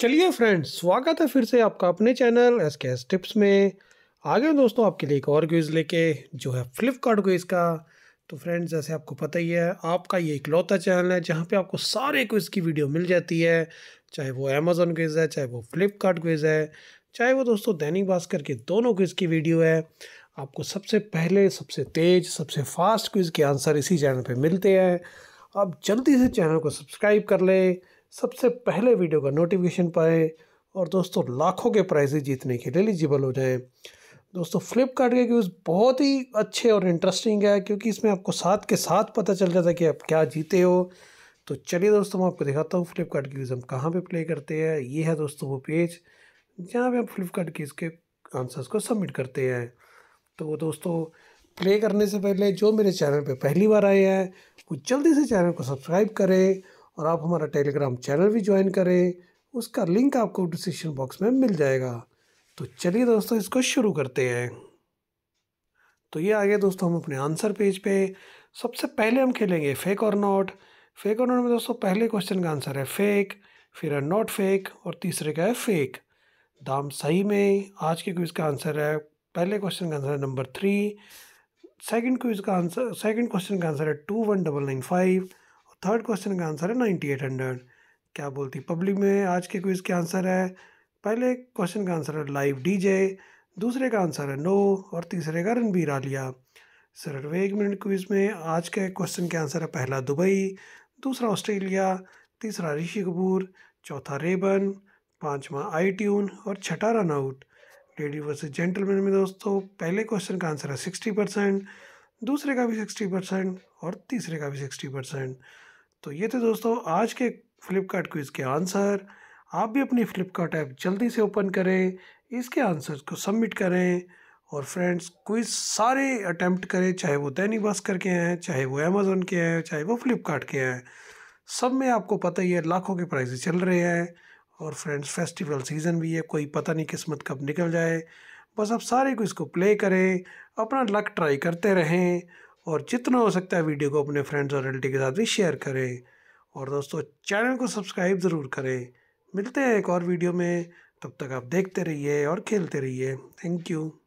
चलिए फ्रेंड्स स्वागत है फिर से आपका अपने channel S K S tips में आ गए दोस्तों आपके लिए एक और क्विज़ लेके जो है फ्लिपकार्ट क्विज़ का तो फ्रेंड्स जैसे आपको पता ही है आपका ये इकलौता चैनल है जहाँ पे आपको सारे क्विज़ की वीडियो मिल जाती है चाहे वो अमेज़ोन क्विज़ है चाहे वो फ्लिपकार्ट क्विज़ है चाहे वो दोस्तों दैनिक भास्कर के दोनों क्विज़ की वीडियो है आपको सबसे पहले सबसे तेज़ सबसे फास्ट क्विज़ के आंसर इसी चैनल पर मिलते हैं आप जल्दी से चैनल को सब्सक्राइब कर लें सबसे पहले वीडियो का नोटिफिकेशन पाएँ और दोस्तों लाखों के प्राइजेज जीतने के लिए एलिजिबल हो जाएँ दोस्तों फ्लिपकार्ट के क्यूज बहुत ही अच्छे और इंटरेस्टिंग है क्योंकि इसमें आपको साथ के साथ पता चल जाता है कि आप क्या जीते हो तो चलिए दोस्तों मैं आपको दिखाता हूँ फ्लिपकार्ट की हम कहाँ पे प्ले करते हैं ये है दोस्तों वो पेज जहाँ पे हम फ्लिपकार्ट की इसके आंसर्स को सबमिट करते हैं तो दोस्तों प्ले करने से पहले जो मेरे चैनल पे पहली बार आए हैं वो जल्दी से चैनल को सब्सक्राइब करें और आप हमारा टेलीग्राम चैनल भी ज्वाइन करें उसका लिंक आपको डिस्क्रिप्शन बॉक्स में मिल जाएगा तो चलिए दोस्तों इसको शुरू करते हैं तो ये आ गया दोस्तों हम अपने आंसर पेज पे सबसे पहले हम खेलेंगे फेक और नॉट फेक और नॉट में दोस्तों पहले क्वेश्चन का आंसर है फेक फिर है नॉट फेक और तीसरे का है फेक दाम सही में आज के क्विज़ का आंसर है पहले क्वेश्चन का आंसर है नंबर थ्री सेकंड क्विज़ का आंसर सेकंड क्वेश्चन का आंसर है two one double nine five third question का आंसर है नाइन्टी एट हंड्रेड क्या बोलती पब्लिक में आज के क्विज़ के आंसर है पहले क्वेश्चन का आंसर है लाइव डी जे दूसरे का आंसर है नो और तीसरे का रणबीर आलिया सर एक मिनट क्विज़ में आज के क्वेश्चन के आंसर है पहला दुबई दूसरा ऑस्ट्रेलिया तीसरा ऋषि कपूर चौथा रेबन पाँचवा आई ट्यून और छठा run out lady versus gentleman में दोस्तों पहले क्वेश्चन का आंसर है सिक्सटी परसेंट दूसरे का भी सिक्सटी परसेंट और तीसरे का भी सिक्सटी परसेंट तो ये थे दोस्तों आज के फ़्लिपकार्ट क्विज़ के आंसर आप भी अपनी फ़्लिपकार्ट ऐप जल्दी से ओपन करें इसके आंसर्स को सबमिट करें और फ्रेंड्स क्विज सारे अटैम्प्ट करें चाहे वो दैनिक भास्कर के हैं चाहे वो अमेज़ोन के हैं चाहे वो फ्लिपकार्ट के हैं सब में आपको पता ही है लाखों के प्राइजेस चल रहे हैं और फ्रेंड्स फेस्टिवल सीज़न भी है कोई पता नहीं किस्मत कब निकल जाए बस आप सारे को इसको प्ले करें अपना लक ट्राई करते रहें और जितना हो सकता है वीडियो को अपने फ्रेंड्स और रिलेटिव के साथ भी शेयर करें और दोस्तों चैनल को सब्सक्राइब ज़रूर करें मिलते हैं एक और वीडियो में तब तक आप देखते रहिए और खेलते रहिए थैंक यू